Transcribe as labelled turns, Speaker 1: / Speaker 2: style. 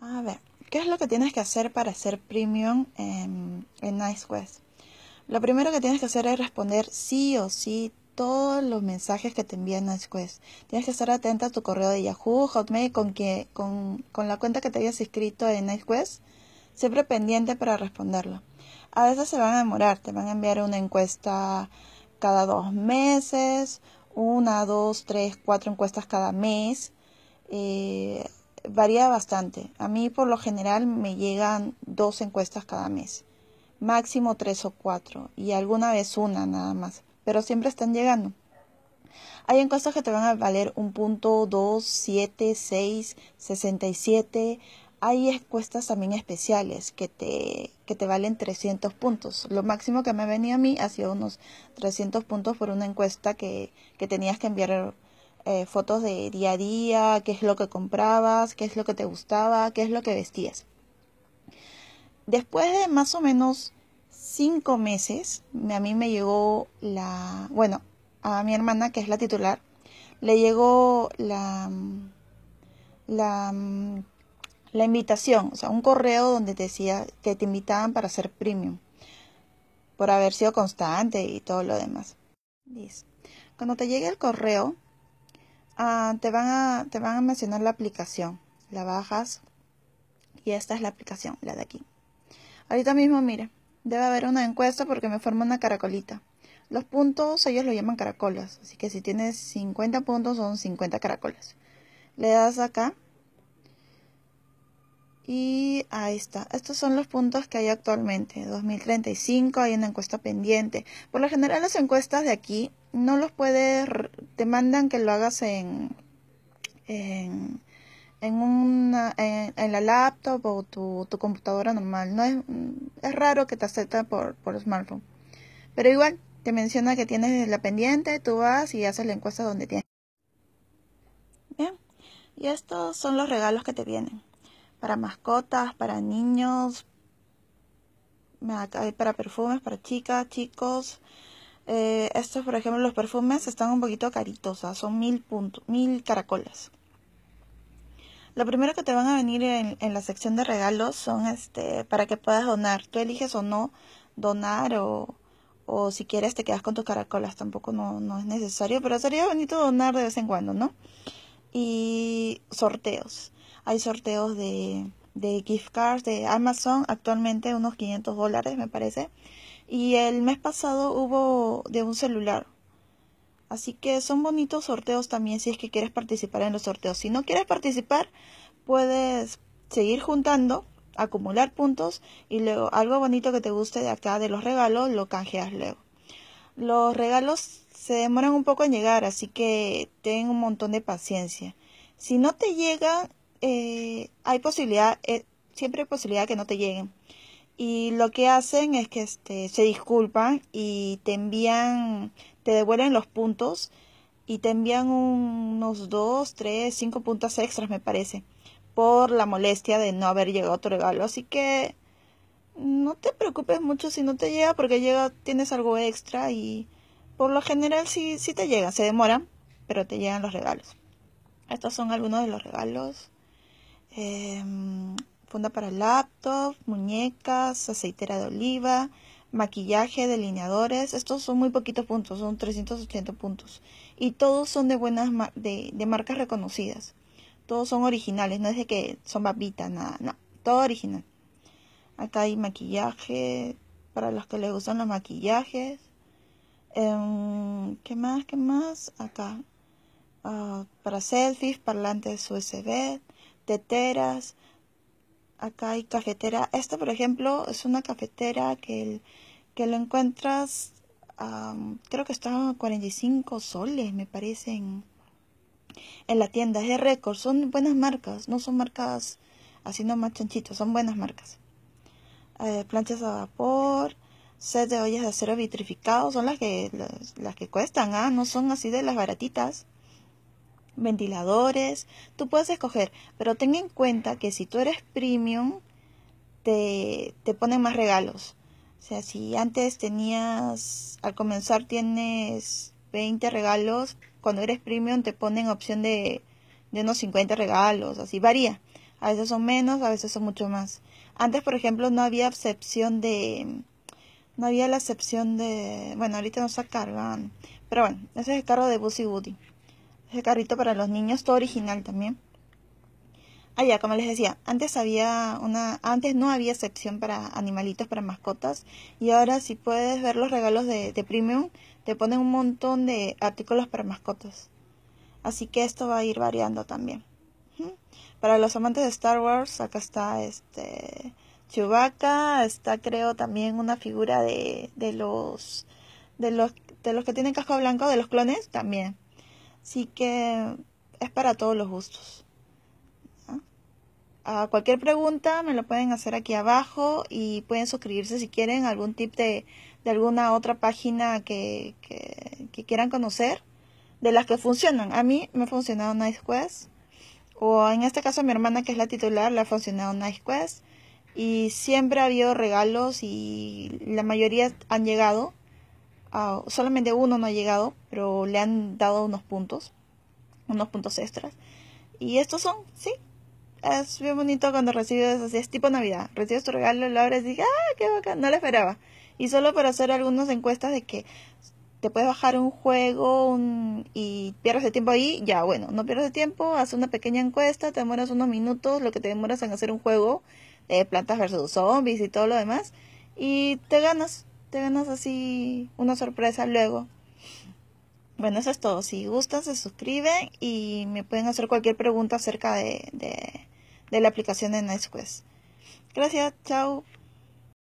Speaker 1: A ver, ¿qué es lo que tienes que hacer para ser premium en, NiceQuest? Lo primero que tienes que hacer es responder sí o sí todos los mensajes que te envían NiceQuest. Tienes que estar atenta a tu correo de Yahoo, Hotmail, con, que, con, la cuenta que te hayas inscrito en NiceQuest. Siempre pendiente para responderlo. A veces se van a demorar, te van a enviar una encuesta cada dos meses, una, dos, tres, cuatro encuestas cada mes. Eh, varía bastante. A mí por lo general me llegan dos encuestas cada mes, máximo tres o cuatro, y alguna vez una nada más, pero siempre están llegando. Hay encuestas que te van a valer un punto, dos, siete, seis, sesenta y siete. Hay encuestas también especiales que te, que te valen 300 puntos. Lo máximo que me venía a mí ha sido unos 300 puntos por una encuesta que, que tenías que enviar eh, fotos de día a día, qué es lo que comprabas, qué es lo que te gustaba, qué es lo que vestías. Después de más o menos cinco meses, a mí me llegó la, bueno, a mi hermana, que es la titular, le llegó la, la, la invitación, o sea, un correo donde decía que te invitaban para ser premium, por haber sido constante y todo lo demás. Cuando te llegue el correo, Ah, te, van a, te van a mencionar la aplicación. La bajas y esta es la aplicación, la de aquí. Ahorita mismo, mira, debe haber una encuesta porque me forma una caracolita. Los puntos ellos lo llaman caracolas, así que si tienes 50 puntos son 50 caracolas. Le das acá y ahí está. Estos son los puntos que hay actualmente. 2035, hay una encuesta pendiente. Por lo general las encuestas de aquí no los puedes, te mandan que lo hagas en, en, una, en, la laptop o tu, tu, computadora normal. No es, raro que te acepta por, por smartphone. Pero igual, te menciona que tienes la pendiente, tú vas y haces la encuesta donde tienes. Bien, y estos son los regalos que te vienen. Para mascotas, para niños, para perfumes, para chicas, chicos, eh, estos, por ejemplo, los perfumes están un poquito caritos, ¿ah? son mil, puntos, mil caracolas. Lo primero que te van a venir en, la sección de regalos son este para que puedas donar. Tú eliges o no donar o, si quieres te quedas con tus caracolas. Tampoco no, es necesario, pero sería bonito donar de vez en cuando, ¿no? Y sorteos. Hay sorteos de, de gift cards de Amazon. Actualmente unos 500 dólares, me parece. Y el mes pasado hubo de un celular. Así que son bonitos sorteos también si es que quieres participar en los sorteos. Si no quieres participar, puedes seguir juntando, acumular puntos y luego algo bonito que te guste de acá de los regalos lo canjeas luego. Los regalos se demoran un poco en llegar, así que ten un montón de paciencia. Si no te llegan, eh, hay posibilidad, eh, siempre hay posibilidad que no te lleguen y lo que hacen es que este, se disculpan y te envían, te devuelven los puntos y te envían unos 2, 3, 5 puntos extras, me parece, por la molestia de no haber llegado otro tu regalo. Así que no te preocupes mucho si no te llega, porque llega, tienes algo extra y por lo general sí, te llega, se demoran, pero te llegan los regalos. Estos son algunos de los regalos. Em, funda para laptop, muñecas, aceitera de oliva, maquillaje, delineadores. Estos son muy poquitos puntos, son 380 puntos. Y todos son de buenas de, marcas reconocidas. Todos son originales, no es de que son babitas, nada, no. Todo original. Acá hay maquillaje para los que les gustan los maquillajes. Em, ¿Qué más? ¿Qué más? Acá. Ah, para selfies, parlantes USB, teteras, Acá hay cafetera. Esta, por ejemplo, es una cafetera que, que lo encuentras, creo que está a 45 soles, me parece, en, la tienda. Es de récord. Son buenas marcas, no son marcas así nomás chanchitos, son buenas marcas. Eh, planchas a vapor, set de ollas de acero vitrificado, son las que, las, que cuestan, ¿ah? no son así de las baratitas ventiladores, tú puedes escoger, pero ten en cuenta que si tú eres premium, te, te ponen más regalos. O sea, si antes tenías, al comenzar tienes 20 regalos, cuando eres premium te ponen opción de, de unos 50 regalos, así varía. A veces son menos, a veces son mucho más. Antes, por ejemplo, no había excepción de... No había la excepción de... Bueno, ahorita no se Pero bueno, ese es el carro de Busy booty ese carrito para los niños, todo original también. Allá, ah, como les decía, antes había una, antes no había excepción para animalitos, para mascotas, y ahora si puedes ver los regalos de, de premium, te ponen un montón de artículos para mascotas. Así que esto va a ir variando también. Para los amantes de Star Wars, acá está este Chewbacca, está creo también una figura de, de los de los de los que tienen casco blanco, de los clones, también. Así que es para todos los gustos. A cualquier pregunta me lo pueden hacer aquí abajo y pueden suscribirse si quieren algún tip de, alguna otra página que, que, quieran conocer, de las que funcionan. A mí me ha funcionado Nice Quest, o en este caso a mi hermana que es la titular le ha funcionado Nice Quest, y siempre ha habido regalos y la mayoría han llegado Ah, solamente uno no ha llegado, pero le han dado unos puntos, unos puntos extras. Y estos son, sí. Es bien bonito cuando recibes así, es tipo Navidad. Recibes tu regalo, lo abres y dices, ¡ah, qué bacán! No lo esperaba. Y solo para hacer algunas encuestas de que te puedes bajar un juego y pierdes el tiempo ahí, ya bueno, no pierdes el tiempo, haz una pequeña encuesta, te demoras unos minutos, lo que te demoras en hacer un juego de plantas versus zombies y todo lo demás, y te ganas te ganas así una sorpresa luego. Bueno, eso es todo. Si gustan, se suscriben y me pueden hacer cualquier pregunta acerca de, de, de la aplicación de NiceQuest. Gracias, chao.